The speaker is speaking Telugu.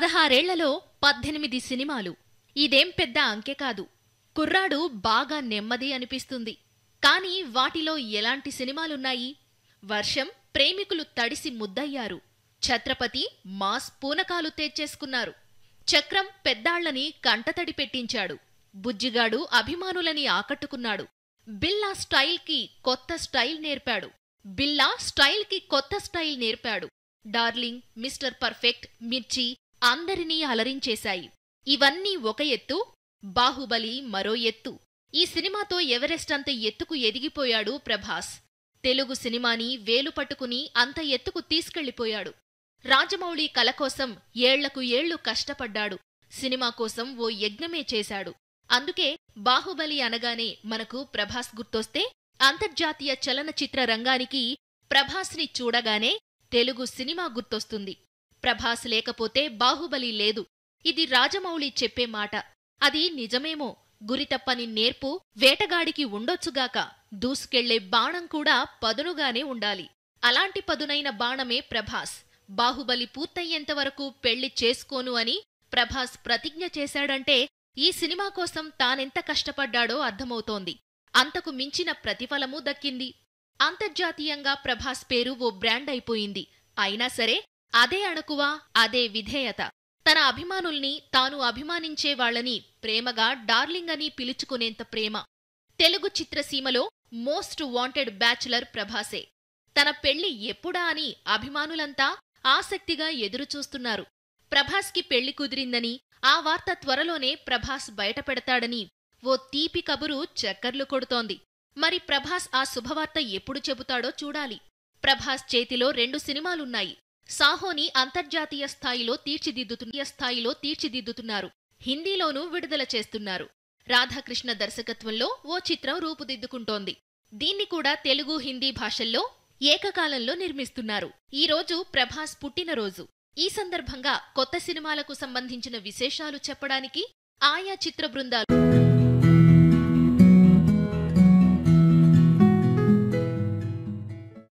పదహారేళ్లలో పద్దెనిమిది సినిమాలు ఇదేం పెద్ద అంకె కాదు కుర్రాడు బాగా నెమ్మది అనిపిస్తుంది కాని వాటిలో ఎలాంటి సినిమాలున్నాయి వర్షం ప్రేమికులు తడిసి ముద్దయ్యారు ఛత్రపతి మాస్ పూనకాలు తెచ్చేసుకున్నారు చక్రం పెద్దాళ్లని కంటతడి పెట్టించాడు బుజ్జిగాడు అభిమానులని ఆకట్టుకున్నాడు బిల్లా స్టైల్కి కొత్త స్టైల్ నేర్పాడు బిల్లా స్టైల్కి కొత్త స్టైల్ నేర్పాడు డార్లింగ్ మిస్టర్ పర్ఫెక్ట్ మిర్చి అందరినీ అలరించేశాయి ఇవన్నీ ఒక ఎత్తు బాహుబలి మరో ఎత్తు ఈ సినిమాతో ఎవరెస్ట్ అంత ఎత్తుకు ఎదిగిపోయాడు ప్రభాస్ తెలుగు సినిమాని వేలు పట్టుకుని అంత ఎత్తుకు తీసుకెళ్లిపోయాడు రాజమౌళి కల కోసం ఏళ్లకు ఏళ్లు కష్టపడ్డాడు సినిమా కోసం ఓ యజ్ఞమే చేశాడు అందుకే బాహుబలి అనగానే మనకు ప్రభాస్ గుర్తొస్తే అంతర్జాతీయ చలనచిత్ర రంగానికి ప్రభాస్ని చూడగానే తెలుగు సినిమా గుర్తొస్తుంది ప్రభాస్ లేకపోతే బాహుబలి లేదు ఇది రాజమౌళి చెప్పే మాట అది నిజమేమో గురితప్పని నేర్పు వేటగాడికి ఉండొచ్చుగాక దూసుకెళ్లే బాణం కూడా పదునుగానే ఉండాలి అలాంటి పదునైన బాణమే ప్రభాస్ బాహుబలి పూర్తయ్యేంతవరకు పెళ్లి చేసుకోను అని ప్రభాస్ ప్రతిజ్ఞ చేశాడంటే ఈ సినిమా కోసం తానెంత కష్టపడ్డాడో అర్థమవుతోంది అంతకు మించిన ప్రతిఫలమూ దక్కింది అంతర్జాతీయంగా ప్రభాస్ పేరు ఓ బ్రాండ్ అయిపోయింది అయినా సరే అదే అణకువ అదే విధేయత తన అభిమానుల్ని తాను అభిమానించేవాళ్లని ప్రేమగా డార్లింగ్ అని పిలుచుకునేంత ప్రేమ తెలుగు చిత్రసీమలో మోస్ట్ వాంటెడ్ బ్యాచులర్ ప్రభాసే తన పెళ్లి ఎప్పుడా అని అభిమానులంతా ఆసక్తిగా ఎదురుచూస్తున్నారు ప్రభాస్కి పెళ్లి కుదిరిందని ఆ వార్త త్వరలోనే ప్రభాస్ బయటపెడతాడని ఓ తీపి కబురు చక్కర్లు కొడుతోంది మరి ప్రభాస్ ఆ శుభవార్త ఎప్పుడు చెబుతాడో చూడాలి ప్రభాస్ చేతిలో రెండు సినిమాలున్నాయి సాహోని అంతర్జాతీయ స్థాయిలో తీర్చిదిద్దుతున్న స్థాయిలో తీర్చిదిద్దుతున్నారు హిందీలోనూ విడుదల చేస్తున్నారు రాధాకృష్ణ దర్శకత్వంలో ఓ చిత్రం రూపుదిద్దుకుంటోంది దీన్ని కూడా తెలుగు హిందీ భాషల్లో ఏకకాలంలో నిర్మిస్తున్నారు ఈరోజు ప్రభాస్ పుట్టినరోజు ఈ సందర్భంగా కొత్త సినిమాలకు సంబంధించిన విశేషాలు చెప్పడానికి ఆయా చిత్ర బృందాలు